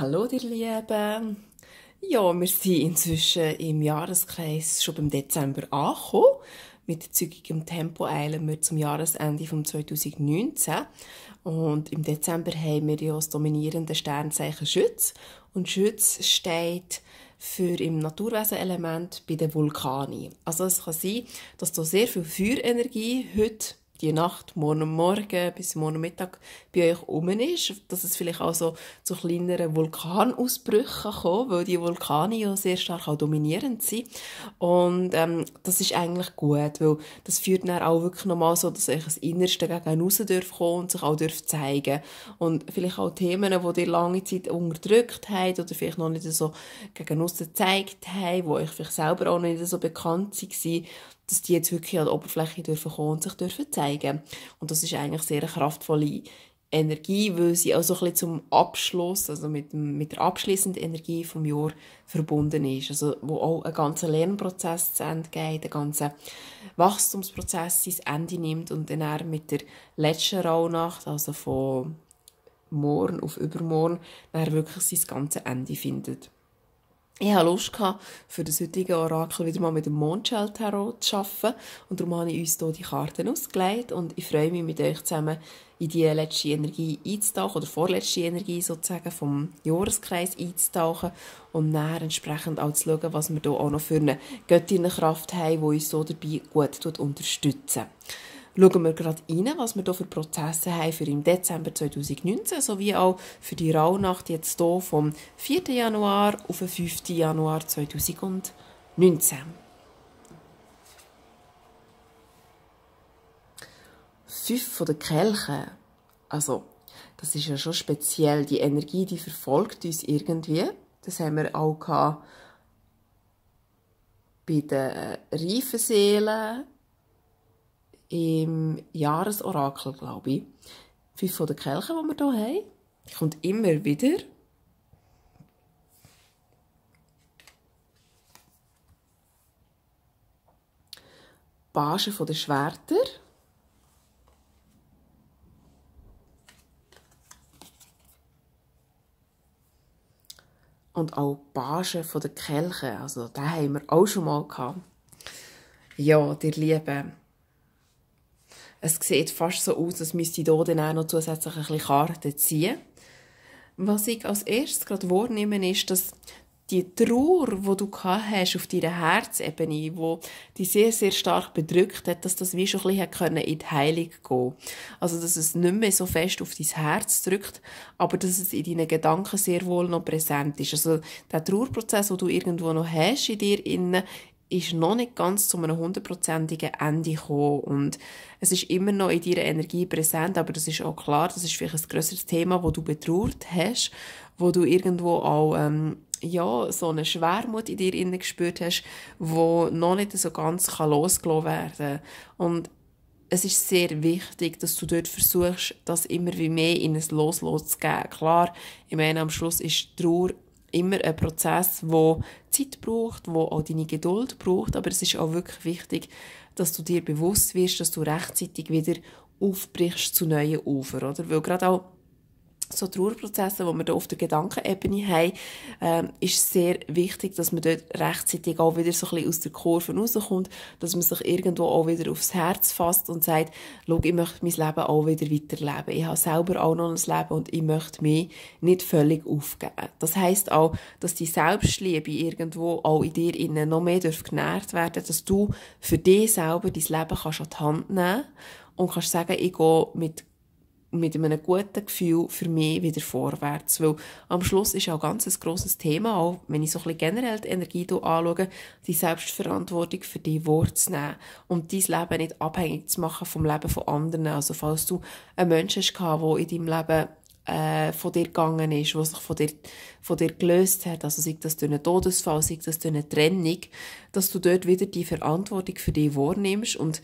Hallo, ihr Lieben. Ja, wir sind inzwischen im Jahreskreis schon beim Dezember angekommen. Mit zügigem Tempo eilen wir zum Jahresende von 2019. Und im Dezember haben wir ja das dominierende Sternzeichen Schütz. Und Schütz steht für im Naturwesenelement bei den Vulkanen. Also es kann sein, dass da sehr viel Feuerenergie heute die Nacht, morgen Morgen bis morgen Mittag bei euch um ist, dass es vielleicht auch so zu kleineren Vulkanausbrüchen kommt, weil die Vulkane ja sehr stark auch dominierend sind. Und ähm, das ist eigentlich gut, weil das führt dann auch wirklich nochmal so, dass euch das Innerste gegen raus dürft kommen und sich auch dürft zeigen Und vielleicht auch Themen, die ihr lange Zeit unterdrückt habt oder vielleicht noch nicht so gegen raus gezeigt habt, die euch vielleicht selber auch noch nicht so bekannt waren, dass die jetzt wirklich an die Oberfläche dürfen kommen und sich dürfen zeigen. Und das ist eigentlich sehr eine kraftvolle Energie, weil sie auch so ein bisschen zum Abschluss, also mit, mit der abschließenden Energie vom Jahr verbunden ist. Also, wo auch ein ganzer Lernprozess zu Ende geht, ein ganzer Wachstumsprozess sein Ende nimmt und dann er mit der letzten Rauhnacht, also von morgen auf übermorgen, dann wirklich sein ganzes Ende findet. Ich hatte Lust, für das heutige Orakel wieder mal mit dem Mondschell Tarot zu arbeiten. Und darum habe ich uns hier die Karten ausgelegt. Und ich freue mich, mit euch zusammen in die letzte Energie einzutauchen, oder vorletzte Energie sozusagen vom Jahreskreis einzutauchen. Und dann entsprechend auch zu schauen, was wir hier auch noch für eine Göttinnenkraft haben, die uns so dabei gut unterstützen. tut schauen wir gerade rein, was wir hier für Prozesse haben für im Dezember 2019, sowie auch für die Rauhnacht jetzt hier vom 4. Januar auf den 5. Januar 2019. Fünf von den Kelchen, also das ist ja schon speziell, die Energie, die verfolgt uns irgendwie. Das haben wir auch gehabt bei den äh, reifen Seelen, im Jahresorakel, glaube ich. Fünf von den Kelchen, die wir hier haben. Die kommt immer wieder. Page von den Schwerter. Und auch Page von den Kelchen. Also, da haben wir auch schon mal gehabt. Ja, ihr Lieben. Es sieht fast so aus, als müsste ich hier dann noch zusätzlich ein bisschen Karten ziehen. Was ich als erstes gerade wahrnehme, ist, dass die Trauer, die du hast auf deiner Herzebene, hast, die sehr, sehr stark bedrückt hat, dass das wie schon ein bisschen in die Heilung gehen Also, dass es nicht mehr so fest auf dein Herz drückt, aber dass es in deinen Gedanken sehr wohl noch präsent ist. Also, der Trauerprozess, den du irgendwo noch hast in dir innen, ist noch nicht ganz zu einem hundertprozentigen Ende gekommen und es ist immer noch in deiner Energie präsent, aber das ist auch klar, das ist vielleicht ein grösseres Thema, wo du betraut hast, wo du irgendwo auch ähm, ja, so eine Schwermut in dir innen gespürt hast, wo noch nicht so ganz losgelassen werden kann. und es ist sehr wichtig, dass du dort versuchst, das immer wie mehr in ein Los loszugeben. Klar, ich meine, am Schluss ist Trauer immer ein Prozess, wo Zeit braucht, wo auch deine Geduld braucht, aber es ist auch wirklich wichtig, dass du dir bewusst wirst, dass du rechtzeitig wieder aufbrichst zu neuen Ufern, oder? Weil gerade auch so Trauerprozesse, wo wir da auf der Gedankenebene haben, ähm, ist sehr wichtig, dass man dort rechtzeitig auch wieder so ein bisschen aus der Kurve rauskommt, dass man sich irgendwo auch wieder aufs Herz fasst und sagt, schau, ich möchte mein Leben auch wieder weiterleben. Ich habe selber auch noch ein Leben und ich möchte mich nicht völlig aufgeben. Das heißt auch, dass die Selbstliebe irgendwo auch in dir innen noch mehr genährt werden, dass du für dich selber dein Leben kannst an die Hand nehmen und kannst sagen, ich gehe mit mit einem guten Gefühl für mich wieder vorwärts. Weil am Schluss ist auch ganz ein grosses Thema, auch wenn ich so ein bisschen generell die Energie anschaue, die Selbstverantwortung für die Worte zu nehmen und dein Leben nicht abhängig zu machen vom Leben von anderen. Also falls du einen Menschen hast, der in deinem Leben äh, von dir gegangen ist, der sich von dir, von dir gelöst hat, also sei das durch einen Todesfall, sei das durch eine Trennung, dass du dort wieder die Verantwortung für dich wahrnimmst und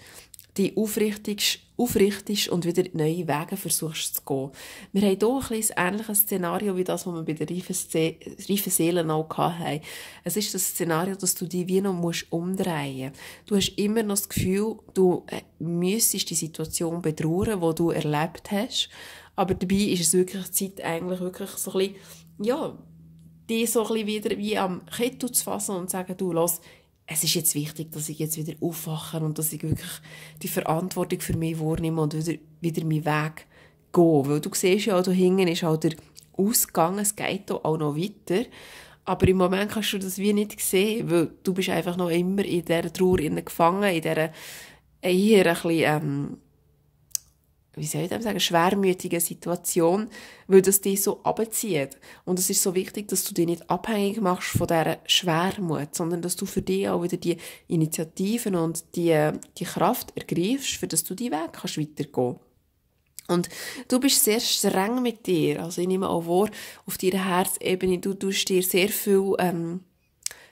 dich aufrichtigst, aufrichtigst und wieder neue Wege versuchst zu gehen. Wir haben hier ein, bisschen ein ähnliches Szenario wie das, was wir bei den reifen Seelen auch hatten. Es ist das Szenario, dass du dich wie noch musst umdrehen musst. Du hast immer noch das Gefühl, du äh, müsstest die Situation bedrohen, die du erlebt hast. Aber dabei ist es wirklich Zeit, eigentlich wirklich so ein bisschen, ja, die so ein bisschen wieder wie am Kettel zu fassen und zu sagen, du, lass, es ist jetzt wichtig, dass ich jetzt wieder aufwache und dass ich wirklich die Verantwortung für mich wahrnehme und wieder, wieder meinen Weg gehe. Weil du siehst ja, da hinten ist auch der Ausgang, es geht hier auch noch weiter. Aber im Moment kannst du das wie nicht sehen, weil du bist einfach noch immer in dieser Trauer gefangen, in dieser eher ein bisschen, ähm, wie soll ich das sagen, schwermütigen Situation, weil das dich so abzieht. Und es ist so wichtig, dass du dich nicht abhängig machst von dieser Schwermut, sondern dass du für dich auch wieder die Initiativen und die, die Kraft ergreifst, für dass du die Weg kannst weitergehen und du bist sehr streng mit dir. Also ich nehme auch vor, auf deiner Herzebene, du tust dir sehr viel ähm,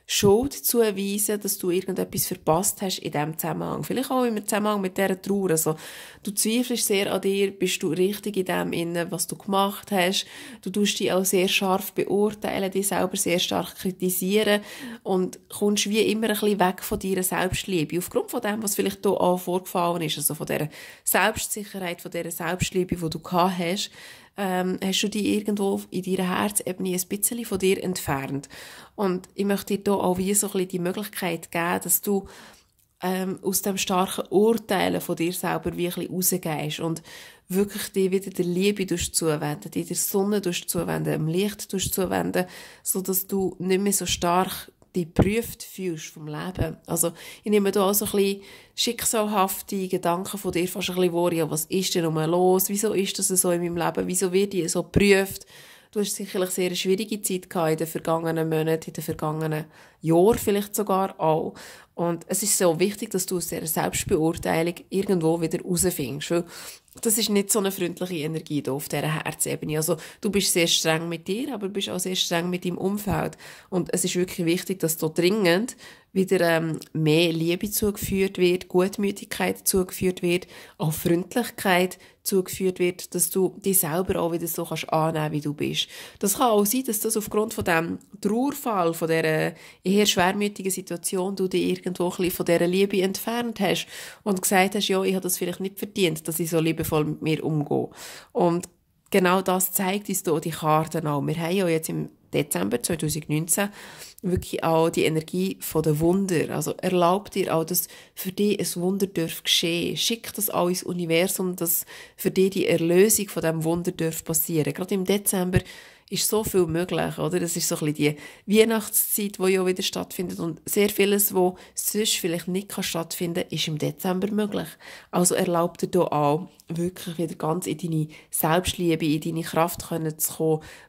Schuld zuweisen, dass du irgendetwas verpasst hast in diesem Zusammenhang. Vielleicht auch im Zusammenhang mit dieser Trauer. Also, du zweifelst sehr an dir, bist du richtig in dem innen, was du gemacht hast. Du tust dich auch sehr scharf beurteilen, dich selber sehr stark kritisieren und kommst wie immer ein bisschen weg von deiner Selbstliebe. Aufgrund von dem, was vielleicht hier auch vorgefallen ist, also von dieser Selbstsicherheit, von dieser Selbstliebe, die du gehabt hast, ähm, hast du dich irgendwo in deiner Herzebene ein bisschen von dir entfernt. Und ich möchte dir hier auch wie so ein bisschen die Möglichkeit geben, dass du ähm, aus dem starken Urteilen von dir selber wie ein bisschen rausgehst und wirklich dir wieder der Liebe zuwenden, dir der Sonne zuwenden, dem Licht zuwenden, so dass du nicht mehr so stark dich geprüft fühlst vom Leben. Also, ich nehme da auch so ein bisschen schicksalhafte Gedanken von dir fast ein bisschen vor, ja, was ist denn um los? Wieso ist das so in meinem Leben? Wieso wird die so geprüft? Du hast sicherlich sehr schwierige Zeit gehabt in den vergangenen Monaten, in den vergangenen Jahren vielleicht sogar auch. Und es ist so wichtig, dass du aus dieser Selbstbeurteilung irgendwo wieder rausfindest. Weil das ist nicht so eine freundliche Energie hier auf dieser Herzebene. Also, du bist sehr streng mit dir, aber du bist auch sehr streng mit deinem Umfeld. Und es ist wirklich wichtig, dass da dringend wieder ähm, mehr Liebe zugeführt wird, Gutmütigkeit zugeführt wird, auch Freundlichkeit zugeführt wird, dass du dich selber auch wieder so kannst annehmen, wie du bist. Das kann auch sein, dass das aufgrund von dem Trauerfall, von dieser eher schwermütigen Situation, du dir irgendwo ein bisschen von dieser Liebe entfernt hast und gesagt hast, ja, ich habe das vielleicht nicht verdient, dass ich so liebevoll mit mir umgehe. Und genau das zeigt uns hier die Karte auch. Wir haben ja jetzt im Dezember 2019 wirklich auch die Energie von der Wunder. Also erlaubt dir auch, dass für dich ein Wunder geschehen geschehen. Schickt das auch ins Universum, dass für dich die Erlösung von diesem Wunder dürft passieren. Gerade im Dezember ist so viel möglich, oder? Das ist so ein bisschen die Weihnachtszeit, die ja wieder stattfindet und sehr vieles, wo sonst vielleicht nicht kann stattfinden kann, ist im Dezember möglich. Also erlaubt dir hier auch wirklich wieder ganz in deine Selbstliebe, in deine Kraft zu kommen,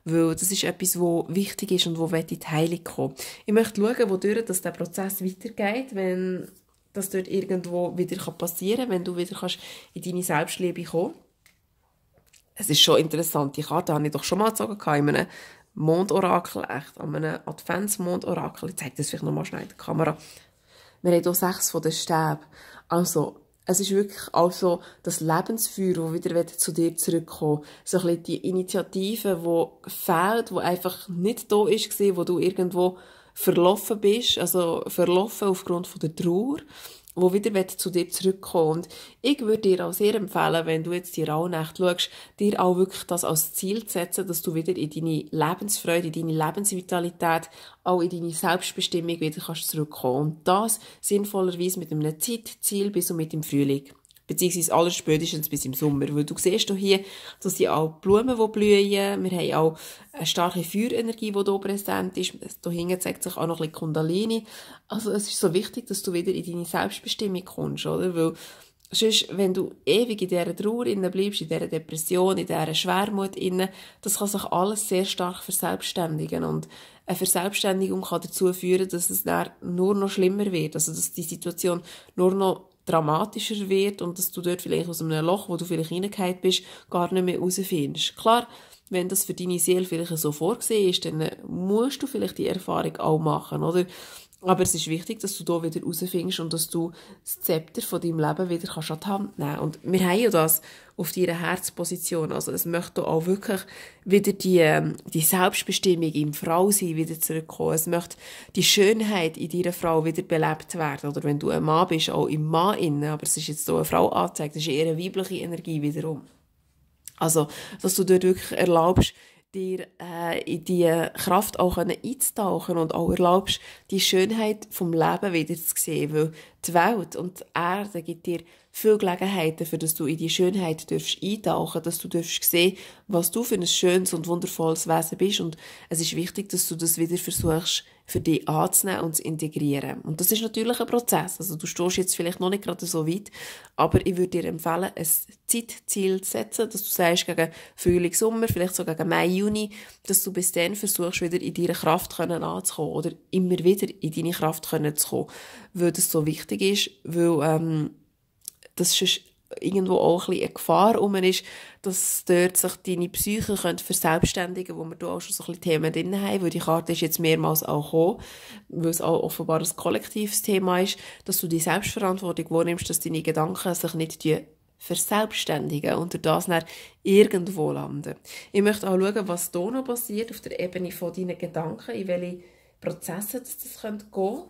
weil das ist etwas, wo wichtig ist und wo in die Heilung kommen Ich möchte schauen, wodurch dass der Prozess weitergeht, wenn das dort irgendwo wieder passieren kann, wenn du wieder kannst in deine Selbstliebe kommen kannst es ist schon interessant. Die Karte habe ich doch schon mal gezogen in einem Mondorakel, echt, an einem Advents-Mondorakel. Ich zeige das vielleicht nochmal schnell in der Kamera. Wir haben hier sechs von den Stäben. Also, es ist wirklich auch so das Lebensfeuer, das wieder zu dir zurückkommt. So ein bisschen die Initiative, die fehlt, die einfach nicht da ist, wo du irgendwo verlaufen bist, also verlaufen aufgrund von der Trauer wo wieder zu dir zurückkommen Und ich würde dir auch sehr empfehlen, wenn du jetzt die Rauhnacht schaust, dir auch wirklich das als Ziel zu setzen, dass du wieder in deine Lebensfreude, in deine Lebensvitalität, auch in deine Selbstbestimmung wieder kannst zurückkommen. Und das sinnvollerweise mit einem Zeitziel bis und mit dem Frühling beziehungsweise alles spätestens bis im Sommer. Weil du siehst hier, dass sie auch Blumen, die blühen. Wir haben auch eine starke Feuerenergie, die hier präsent ist. Hier hinten zeigt sich auch noch ein bisschen Kundalini. Also es ist so wichtig, dass du wieder in deine Selbstbestimmung kommst, oder? Weil sonst, wenn du ewig in dieser Trauer innen bleibst, in dieser Depression, in dieser Schwermut innen, das kann sich alles sehr stark verselbstständigen und eine Verselbstständigung kann dazu führen, dass es dann nur noch schlimmer wird, also dass die Situation nur noch dramatischer wird und dass du dort vielleicht aus einem Loch, wo du vielleicht reingehauen bist, gar nicht mehr rausfindest. Klar, wenn das für deine Seele vielleicht so vorgesehen ist, dann musst du vielleicht die Erfahrung auch machen, oder? Aber es ist wichtig, dass du da wieder rausfindest und dass du das Zepter von deinem Leben wieder kannst an die Hand nehmen kannst. Und wir haben ja das auf deiner Herzposition. Also es möchte auch wirklich wieder die, ähm, die Selbstbestimmung im Frausein wieder zurückkommen. Es möchte die Schönheit in deiner Frau wieder belebt werden. Oder wenn du ein Mann bist, auch im Mann innen. Aber es ist jetzt so eine Frau angezeigt, es ist eher eine weibliche Energie wiederum. Also, dass du dort wirklich erlaubst, dir äh, in die Kraft auch einzutauchen und auch erlaubst, die Schönheit vom Leben wieder zu sehen, weil die Welt und die Erde gibt dir viele Gelegenheiten, für dass du in die Schönheit dürfst eintauchen, dass du dürfst sehen, was du für ein schönes und wundervolles Wesen bist und es ist wichtig, dass du das wieder versuchst für dich anzunehmen und zu integrieren. Und das ist natürlich ein Prozess. Also du stehst jetzt vielleicht noch nicht gerade so weit, aber ich würde dir empfehlen, ein Zeitziel zu setzen, dass du sagst, gegen Frühling, Sommer, vielleicht so gegen Mai, Juni, dass du bis dann versuchst, wieder in deine Kraft können anzukommen oder immer wieder in deine Kraft können zu kommen, weil das so wichtig ist, weil ähm, das ist irgendwo auch ein eine Gefahr um ist, dass dort sich deine Psyche könnte verselbstständigen wo wir auch schon so ein Themen drin haben, weil die Karte ist jetzt mehrmals auch gekommen, weil es auch offenbar ein kollektives Thema ist, dass du die Selbstverantwortung wahrnimmst, dass deine Gedanken sich nicht verselbstständigen und durch das dann irgendwo landen. Ich möchte auch schauen, was hier noch passiert auf der Ebene von deinen Gedanken, in welche Prozesse das, das könnte gehen.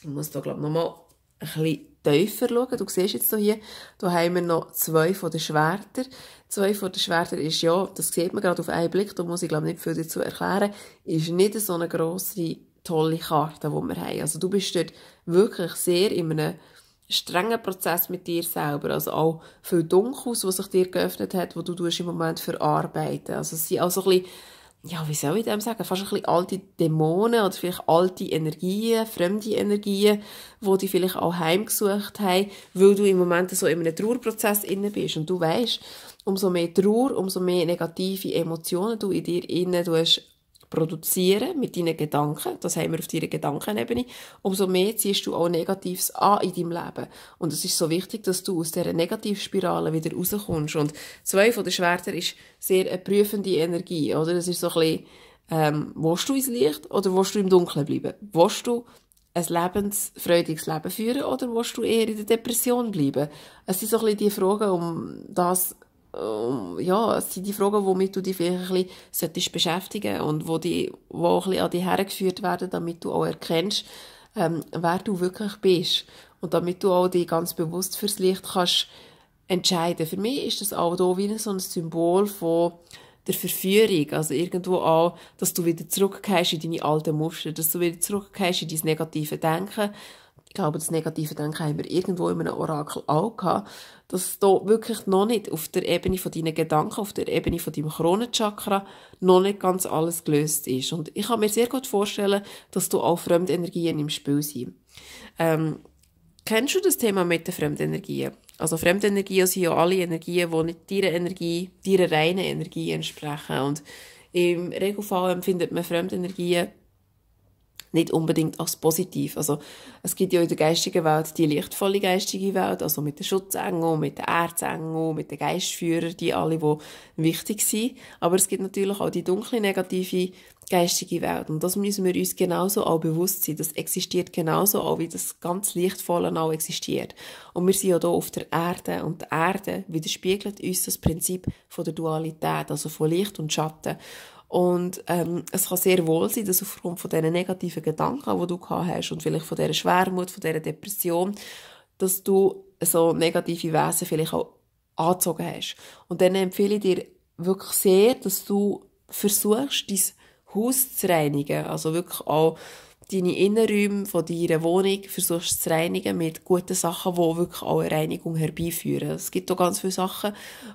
Ich muss da, glaube ich, nochmal ein bisschen tiefer schauen. Du siehst jetzt hier, da haben wir noch zwei von den Schwertern. Zwei von den Schwertern ist ja, das sieht man gerade auf einen Blick, da muss ich glaube nicht viel dazu erklären, ist nicht so eine grosse, tolle Karte, die wir haben. Also du bist dort wirklich sehr in einem strengen Prozess mit dir selber, also auch viel Dunkels, was sich dir geöffnet hat, wo du im Moment verarbeiten. Also es sind auch so ein bisschen ja, wie soll ich dem sagen, fast ein bisschen alte Dämonen oder vielleicht alte Energien, fremde Energien, wo die vielleicht auch heimgesucht haben, weil du im Moment so in einem Trauerprozess inne bist. Und du weißt, umso mehr Trauer, umso mehr negative Emotionen du in dir innen hast produzieren mit deinen Gedanken, das haben wir auf deiner Gedankenebene, umso mehr ziehst du auch Negatives an in deinem Leben. Und es ist so wichtig, dass du aus dieser Negativspirale wieder rauskommst. Und zwei von den Schwertern ist sehr eine prüfende Energie, oder? Das ist so ein bisschen, ähm, willst du ins Licht oder willst du im Dunkeln bleiben? Willst du ein lebensfreudiges Leben führen oder willst du eher in der Depression bleiben? Es sind so ein bisschen die Fragen, um das ähm, ja, es sind die Fragen, womit du dich vielleicht ein bisschen beschäftigen und wo die, wo auch ein bisschen an dich hergeführt werden, damit du auch erkennst, ähm, wer du wirklich bist und damit du auch dich ganz bewusst fürs Licht kannst entscheiden. Für mich ist das auch da wie so ein Symbol von der Verführung, also irgendwo auch, dass du wieder zurückkehrst in deine alten Muster, dass du wieder zurückkehrst in dein negative Denken glaube, das negative Denken haben wir irgendwo in einem Orakel auch gehabt, dass du wirklich noch nicht auf der Ebene von deinen Gedanken, auf der Ebene von deinem Kronenchakra noch nicht ganz alles gelöst ist. Und ich kann mir sehr gut vorstellen, dass du auch Fremdenergien im Spiel sind. Ähm, kennst du das Thema mit den Fremdenergien? Also Fremdenergien sind ja alle Energien, die nicht deiner Energie, deiner reinen Energie entsprechen. Und im Regelfall empfindet man Fremdenergien nicht unbedingt als positiv. Also es gibt ja in der geistigen Welt die lichtvolle geistige Welt, also mit den Schutzengeln, mit den Erzengeln, mit den Geistführern, die alle, die wichtig sind. Aber es gibt natürlich auch die dunkle, negative geistige Welt. Und das müssen wir uns genauso auch bewusst sein. Das existiert genauso auch, wie das ganz Lichtvolle auch existiert. Und wir sind ja hier auf der Erde. Und die Erde widerspiegelt uns das Prinzip von der Dualität, also von Licht und Schatten. Und ähm, es kann sehr wohl sein, dass aufgrund von diesen negativen Gedanken, die du gehabt hast und vielleicht von dieser Schwermut, von dieser Depression, dass du so negative Wesen vielleicht auch angezogen hast. Und dann empfehle ich dir wirklich sehr, dass du versuchst, dein Haus zu reinigen. Also wirklich auch deine Innenräume von deiner Wohnung versuchst zu reinigen mit guten Sachen, die wirklich auch eine Reinigung herbeiführen. Es gibt auch ganz viele Sachen,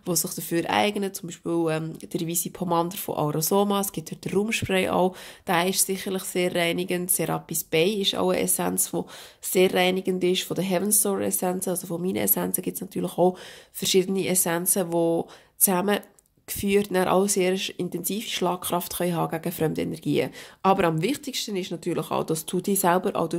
die sich dafür eignen, zum Beispiel ähm, der weiße Pomander von Aurosoma, es gibt den Raumspray auch, der ist sicherlich sehr reinigend. Serapis Bay ist auch eine Essenz, die sehr reinigend ist. Von der Heaven Store Essenzen, also von meinen Essenzen, gibt es natürlich auch verschiedene Essenzen, die zusammen geführt, dann auch sehr intensive Schlagkraft können haben gegen fremde Energien. Aber am wichtigsten ist natürlich auch, dass du dich selber auch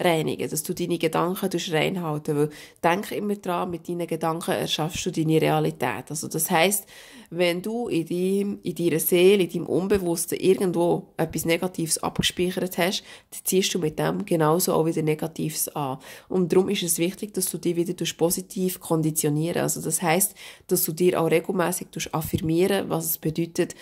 reinigen dass du deine Gedanken reinhalten weil denk immer dran, mit deinen Gedanken erschaffst du deine Realität. Also das heisst, wenn du in, deinem, in deiner Seele, in deinem Unbewussten irgendwo etwas Negatives abgespeichert hast, dann ziehst du mit dem genauso auch wieder Negatives an. Und darum ist es wichtig, dass du dich wieder positiv konditionieren Also das heisst, dass du dir auch regelmässig affirmierst, trainieren, was es bedeutet,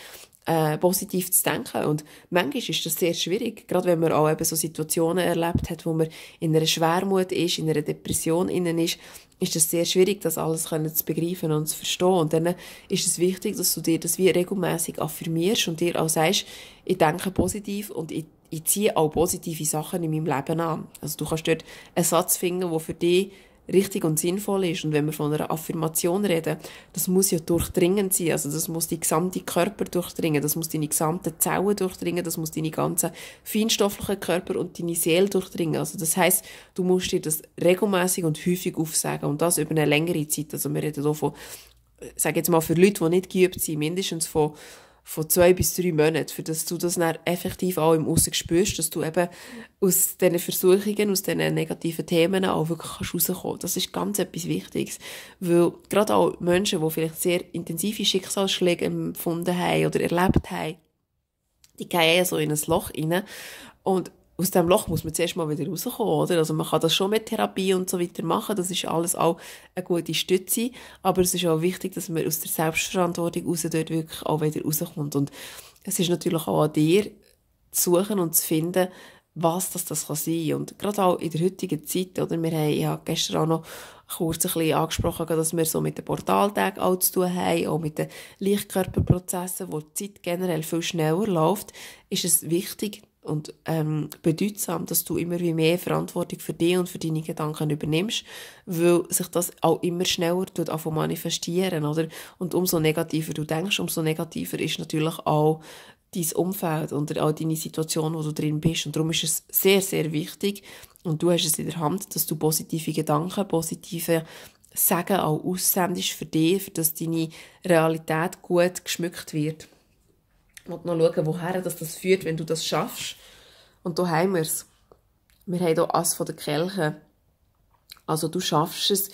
äh, positiv zu denken. Und manchmal ist das sehr schwierig, gerade wenn man auch eben so Situationen erlebt hat, wo man in einer Schwermut ist, in einer Depression innen ist, ist es sehr schwierig, das alles zu begreifen und zu verstehen. Und dann ist es wichtig, dass du dir das wie regelmäßig affirmierst und dir auch sagst, ich denke positiv und ich, ich ziehe auch positive Sachen in meinem Leben an. Also du kannst dort einen Satz finden, der für dich richtig und sinnvoll ist. Und wenn wir von einer Affirmation reden, das muss ja durchdringend sein. Also das muss die gesamte Körper durchdringen, das muss deine gesamten Zellen durchdringen, das muss deine ganzen feinstofflichen Körper und deine Seele durchdringen. Also das heißt, du musst dir das regelmäßig und häufig aufsagen und das über eine längere Zeit. Also wir reden hier von, äh, sage jetzt mal für Leute, die nicht geübt sind, mindestens von von zwei bis drei Monaten, für dass du das dann effektiv auch im Aussen spürst, dass du eben aus diesen Versuchungen, aus diesen negativen Themen auch wirklich rauskommen kannst. Das ist ganz etwas Wichtiges, weil gerade auch Menschen, die vielleicht sehr intensive Schicksalsschläge empfunden haben oder erlebt haben, die gehen ja so in ein Loch rein und aus dem Loch muss man zuerst mal wieder rauskommen, oder? Also man kann das schon mit Therapie und so weiter machen, das ist alles auch eine gute Stütze, aber es ist auch wichtig, dass man aus der Selbstverantwortung raus dort wirklich auch wieder rauskommt und es ist natürlich auch an dir zu suchen und zu finden, was das, das kann sein und gerade auch in der heutigen Zeit, oder? Wir haben, ich habe gestern auch noch kurz ein bisschen angesprochen, dass wir so mit den Portaltagen auch zu tun haben, auch mit den Lichtkörperprozessen, wo die Zeit generell viel schneller läuft, ist es wichtig, und ähm, bedeutsam, dass du immer wie mehr Verantwortung für dich und für deine Gedanken übernimmst, weil sich das auch immer schneller tut, auch manifestieren, oder? Und umso negativer du denkst, umso negativer ist natürlich auch dein Umfeld und auch deine Situation, wo du drin bist. Und darum ist es sehr, sehr wichtig, und du hast es in der Hand, dass du positive Gedanken, positive Sagen auch aussendest für dich, für dass deine Realität gut geschmückt wird. Und noch schauen, woher das, das führt, wenn du das schaffst. Und hier haben wir es. Wir haben hier Ass von der Kelche. Also du schaffst es,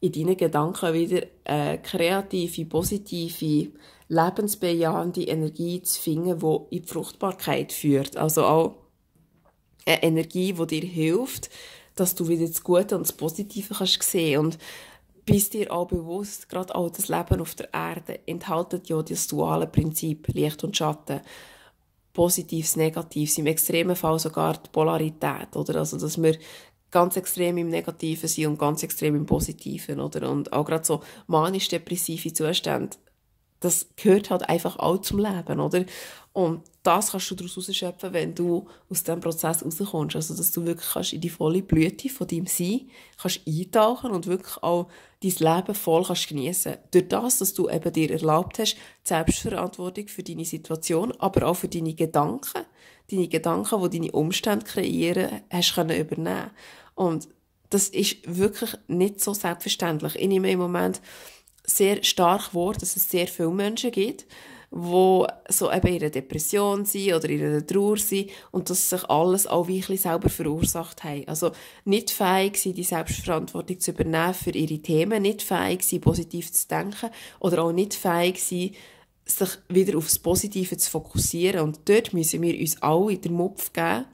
in deinen Gedanken wieder eine äh, kreative, positive, lebensbejahende Energie zu finden, die in die Fruchtbarkeit führt. Also auch eine Energie, die dir hilft, dass du wieder das Gute und das Positive kannst sehen. kannst bist dir auch bewusst, gerade auch das Leben auf der Erde enthaltet ja das duale Prinzip Licht und Schatten. Positives, Negatives, im extremen Fall sogar die Polarität, oder? Also, dass wir ganz extrem im Negativen sind und ganz extrem im Positiven, oder? Und auch gerade so manisch-depressive Zustände das gehört halt einfach auch zum Leben, oder? Und das kannst du daraus schöpfen, wenn du aus diesem Prozess rauskommst. Also, dass du wirklich kannst in die volle Blüte von deinem Sein kannst eintauchen und wirklich auch dein Leben voll kannst geniessen. Durch das, dass du eben dir erlaubt hast, Selbstverantwortung für deine Situation, aber auch für deine Gedanken, deine Gedanken, die deine Umstände kreieren, hast können übernehmen. Und das ist wirklich nicht so selbstverständlich. Ich nehme im Moment sehr stark geworden, dass es sehr viele Menschen gibt, wo so eben ihre Depression sind oder ihre Trauer sind und dass sich alles auch wirklich selber verursacht haben. Also nicht fähig sind, die Selbstverantwortung zu übernehmen für ihre Themen, nicht fähig sind, positiv zu denken oder auch nicht fähig sind, sich wieder aufs Positive zu fokussieren. Und dort müssen wir uns alle in den Mupf geben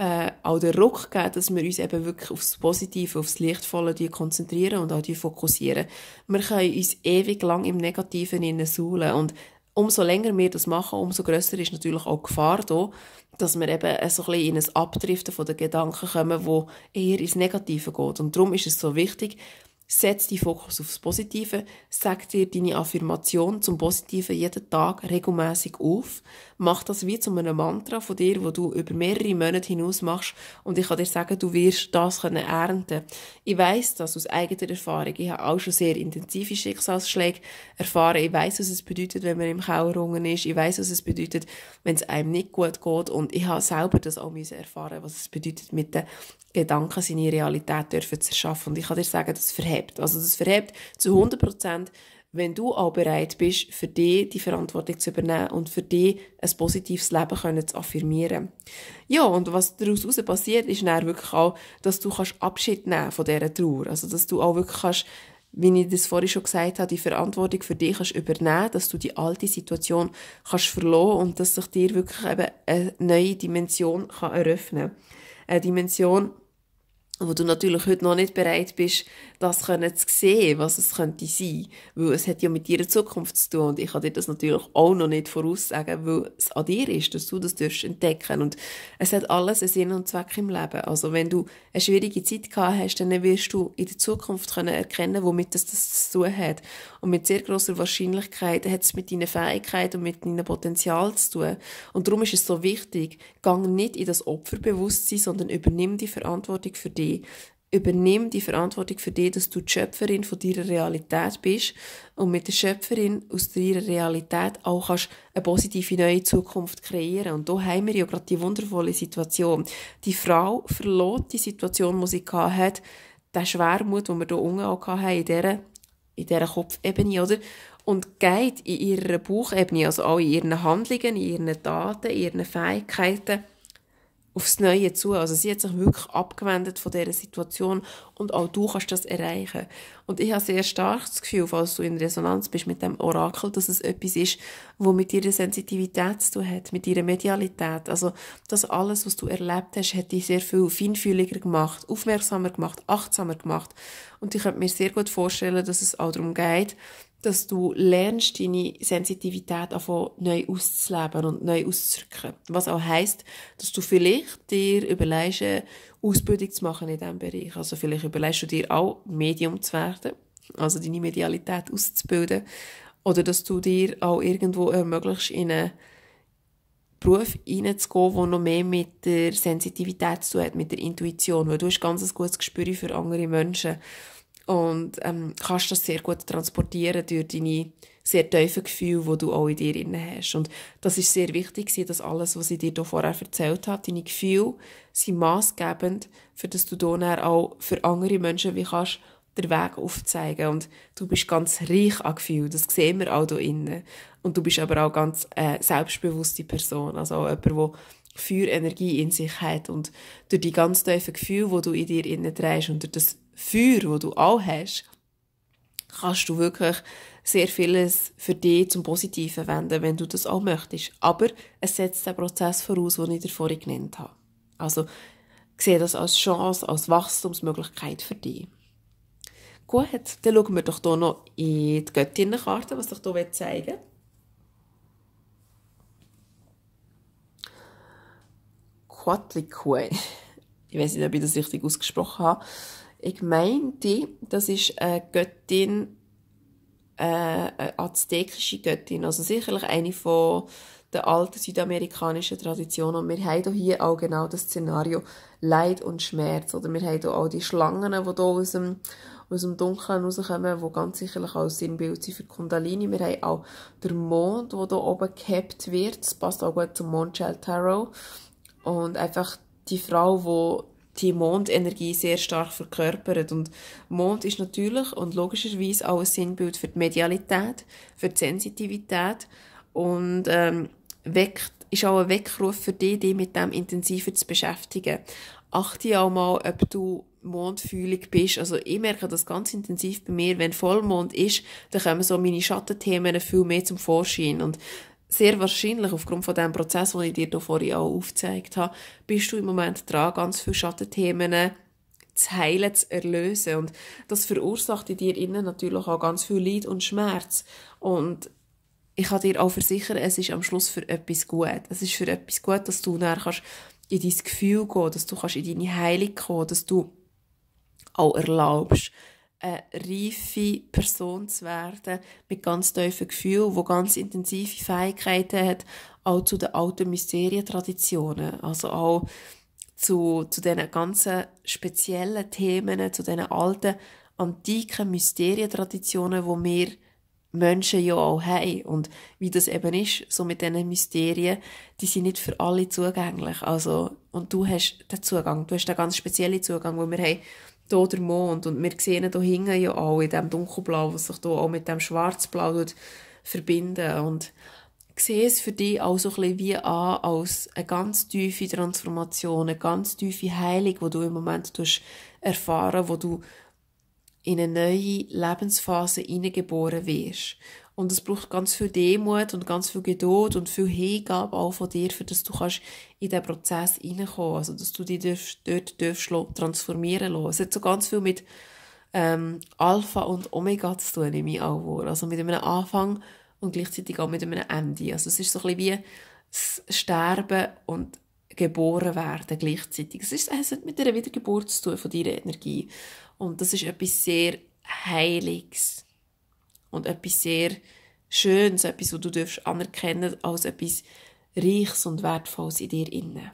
äh, auch den Ruck geben, dass wir uns eben wirklich aufs Positive, aufs Lichtvolle konzentrieren und auch fokussieren. Wir können uns ewig lang im Negativen hineinsuhlen und umso länger wir das machen, umso größer ist natürlich auch die Gefahr da, dass wir eben so ein bisschen in ein Abdriften von den Gedanken kommen, wo eher ins Negative geht. Und darum ist es so wichtig, setz die Fokus aufs Positive, sag dir deine Affirmation zum Positiven jeden Tag regelmäßig auf Mach das wie zu einem Mantra von dir, wo du über mehrere Monate hinaus machst und ich kann dir sagen, du wirst das können ernten. Ich weiß das aus eigener Erfahrung. Ich habe auch schon sehr intensive Schicksalsschläge erfahren. Ich weiß, was es bedeutet, wenn man im Kauerungen ist. Ich weiß, was es bedeutet, wenn es einem nicht gut geht und ich habe selber das auch erfahren, was es bedeutet, mit den Gedanken seine Realität dürfen zu erschaffen. Und ich kann dir sagen, das verhebt. Also das verhebt zu 100 Prozent wenn du auch bereit bist, für dich die Verantwortung zu übernehmen und für dich ein positives Leben können zu affirmieren. Ja, und was daraus heraus passiert, ist dann wirklich auch, dass du kannst Abschied nehmen von dieser Trauer. Also, dass du auch wirklich kannst, wie ich das vorhin schon gesagt habe, die Verantwortung für dich kannst übernehmen, dass du die alte Situation kannst verloren und dass sich dir wirklich eben eine neue Dimension kann eröffnen kann. Eine Dimension, wo du natürlich heute noch nicht bereit bist, das zu sehen, was es könnte sein. Weil es hat ja mit deiner Zukunft zu tun und ich kann dir das natürlich auch noch nicht voraussagen, weil es an dir ist, dass du das darfst entdecken Und es hat alles einen Sinn und Zweck im Leben. Also wenn du eine schwierige Zeit gehabt hast, dann wirst du in der Zukunft können erkennen, womit das, das zu tun hat. Und mit sehr großer Wahrscheinlichkeit hat es mit deinen Fähigkeiten und mit deinem Potenzial zu tun. Und darum ist es so wichtig, gang nicht in das Opferbewusstsein, sondern übernimm die Verantwortung für dich dabei. Übernimm die Verantwortung für dich, dass du die Schöpferin von deiner Realität bist und mit der Schöpferin aus deiner Realität auch kannst eine positive neue Zukunft kreieren. Und da haben wir ja gerade die wundervolle Situation. Die Frau verlor die Situation, die sie hatte, den Schwermut, den wir hier unten auch hatten, in dieser, in dieser Kopfebene, oder? Und geht in ihrer Bauchebene, also auch in ihren Handlungen, in ihren Taten, in ihren Fähigkeiten, aufs Neue zu. Also sie hat sich wirklich abgewendet von dieser Situation und auch du kannst das erreichen. Und ich habe sehr stark das Gefühl, falls du in Resonanz bist mit dem Orakel, dass es etwas ist, wo mit ihrer Sensitivität zu tun hat, mit ihrer Medialität. Also das alles, was du erlebt hast, hat dich sehr viel feinfühliger gemacht, aufmerksamer gemacht, achtsamer gemacht. Und ich könnte mir sehr gut vorstellen, dass es auch darum geht, dass du lernst, deine Sensitivität einfach neu auszuleben und neu auszurücken. Was auch heisst, dass du vielleicht dir überlegst, eine Ausbildung zu machen in diesem Bereich. Also vielleicht überlegst du dir auch, Medium zu werden, also deine Medialität auszubilden. Oder dass du dir auch irgendwo ermöglicht, in einen Beruf reinzugehen, der noch mehr mit der Sensitivität zu tun hat, mit der Intuition. Weil du hast ganz ein gutes Gespür für andere Menschen hast und ähm, kannst das sehr gut transportieren durch deine sehr tiefen Gefühle, die du auch in dir drin hast. Und das ist sehr wichtig, dass alles, was ich dir hier vorher erzählt habe, deine Gefühle sind maßgebend, für dass du hier auch für andere Menschen wie kannst den Weg aufzeigen und du bist ganz reich an Gefühlen, das sehen wir auch hier drin. Und du bist aber auch ganz äh, selbstbewusste Person, also auch jemand, der Feuerenergie in sich hat und durch die ganz tiefen Gefühle, die du in dir drin trägst und durch das Feuer, das du auch hast, kannst du wirklich sehr vieles für dich zum Positiven wenden, wenn du das auch möchtest. Aber es setzt den Prozess voraus, den ich dir vorhin genannt habe. Also, sehe das als Chance, als Wachstumsmöglichkeit für dich. Gut, dann schauen wir doch hier noch in die Göttinnenkarte, was ich hier zeigen will. Quatlique. Ich weiß nicht, ob ich das richtig ausgesprochen habe. Ich meinte, das ist eine Göttin, äh, eine aztekische Göttin, also sicherlich eine von der alten südamerikanischen Tradition. Und wir haben hier auch genau das Szenario Leid und Schmerz. Oder wir haben auch die Schlangen, die hier aus dem, aus dem Dunkeln rauskommen, die ganz sicherlich auch Sinnbild sind für Kundalini. Wir haben auch den Mond, der hier oben gehabt wird. Das passt auch gut zum Mondchild Tarot. Und einfach die Frau, die die Mondenergie sehr stark verkörpert. Und Mond ist natürlich und logischerweise auch ein Sinnbild für die Medialität, für die Sensitivität und ähm, weckt, ist auch ein Weckruf für dich, dich mit dem intensiver zu beschäftigen. Achte auch mal, ob du mondfühlig bist. Also ich merke das ganz intensiv bei mir, wenn Vollmond ist, dann kommen so meine Schattenthemen viel mehr zum Vorschein und sehr wahrscheinlich aufgrund von dem Prozess, den ich dir vorhin auch aufgezeigt habe, bist du im Moment dran, ganz viele Schattenthemen zu heilen, zu erlösen. Und das verursacht in dir innen natürlich auch ganz viel Leid und Schmerz. Und ich kann dir auch versichern, es ist am Schluss für etwas gut. Es ist für etwas gut, dass du nachher kannst in dein Gefühl gehen, dass du kannst in deine Heilung kommen, dass du auch erlaubst, eine reife Person zu werden, mit ganz tiefen Gefühlen, wo ganz intensive Fähigkeiten hat, auch zu den alten Mysterientraditionen, also auch zu, zu diesen ganzen speziellen Themen, zu diesen alten, antiken Mysterientraditionen, wo wir Menschen ja auch haben. Und wie das eben ist, so mit diesen Mysterien, die sind nicht für alle zugänglich. Also, und du hast den Zugang, du hast den ganz speziellen Zugang, wo wir haben hier der Mond und wir sehen ihn hier hinten ja auch in dem Dunkelblau, was sich hier auch mit dem Schwarzblau verbindet und sehe es für dich auch so ein bisschen wie an, als eine ganz tiefe Transformation, eine ganz tiefe Heilung, die du im Moment erfahren wo du in eine neue Lebensphase hineingeboren wirst. Und es braucht ganz viel Demut und ganz viel Geduld und viel Hingabe auch von dir, für dass du kannst in diesen Prozess reinkommen Also, dass du dich dort, dort dürfst transformieren lassen. Es hat so ganz viel mit ähm, Alpha und Omega zu tun in meinem Allwohl. Also mit einem Anfang und gleichzeitig auch mit einem Ende. Also es ist so ein bisschen wie das Sterben und geboren werden gleichzeitig. Es, ist, es hat mit einer Wiedergeburt zu tun von deiner Energie. Und das ist etwas sehr Heiliges und etwas sehr Schönes, etwas, was du darfst anerkennen als etwas Reiches und Wertvolles in dir innen.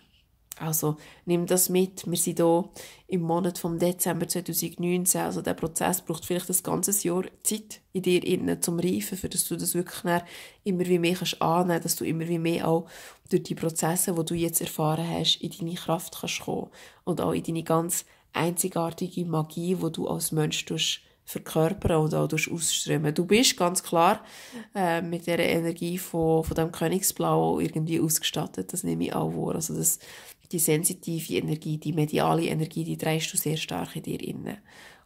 Also nimm das mit. Wir sind hier im Monat vom Dezember 2019. Also der Prozess braucht vielleicht das ganzes Jahr Zeit in dir innen zum Reifen, für dass du das wirklich immer wie mehr kannst annehmen, dass du immer wie mehr auch durch die Prozesse, wo du jetzt erfahren hast, in deine Kraft kannst kommen und auch in deine ganz einzigartige Magie, wo du als Mensch tust, verkörpern und auch ausströmen. Du bist ganz klar äh, mit der Energie von, von dem Königsblau irgendwie ausgestattet. Das nehme ich auch wahr. Also das, die sensitive Energie, die mediale Energie, die drehst du sehr stark in dir inne.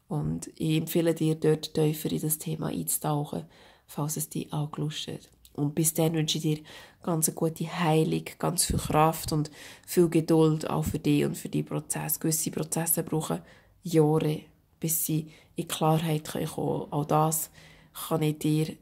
Und ich empfehle dir, dort tiefer in das Thema einzutauchen, falls es dich auch angelustet. Und bis dann wünsche ich dir ganz eine gute Heilung, ganz viel Kraft und viel Geduld auch für dich und für die Prozess. Gewisse Prozesse brauchen Jahre bis sie in Klarheit kommen können. Auch das kann ich dir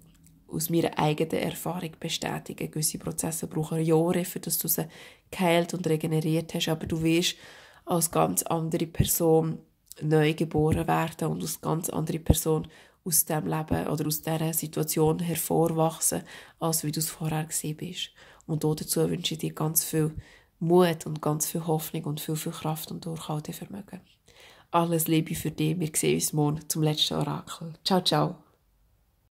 aus meiner eigenen Erfahrung bestätigen. Gewisse Prozesse brauchen Jahre, für dass du sie geheilt und regeneriert hast, aber du wirst als ganz andere Person neu geboren werden und als ganz andere Person aus dem Leben oder aus dieser Situation hervorwachsen, als wie du es vorher gesehen bist. Und dazu wünsche ich dir ganz viel Mut und ganz viel Hoffnung und viel, viel Kraft und Durchhaltevermögen. Alles Liebe für dich. Wir sehen uns morgen zum letzten Orakel. Ciao, ciao.